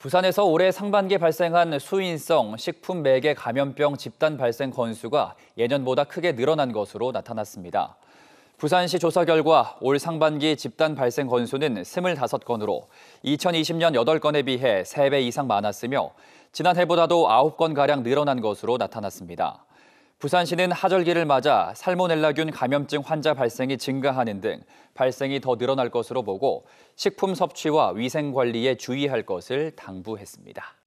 부산에서 올해 상반기 발생한 수인성 식품 매개 감염병 집단 발생 건수가 예년보다 크게 늘어난 것으로 나타났습니다. 부산시 조사 결과 올 상반기 집단 발생 건수는 25건으로 2020년 8건에 비해 3배 이상 많았으며 지난해보다도 9건가량 늘어난 것으로 나타났습니다. 부산시는 하절기를 맞아 살모넬라균 감염증 환자 발생이 증가하는 등 발생이 더 늘어날 것으로 보고 식품 섭취와 위생 관리에 주의할 것을 당부했습니다.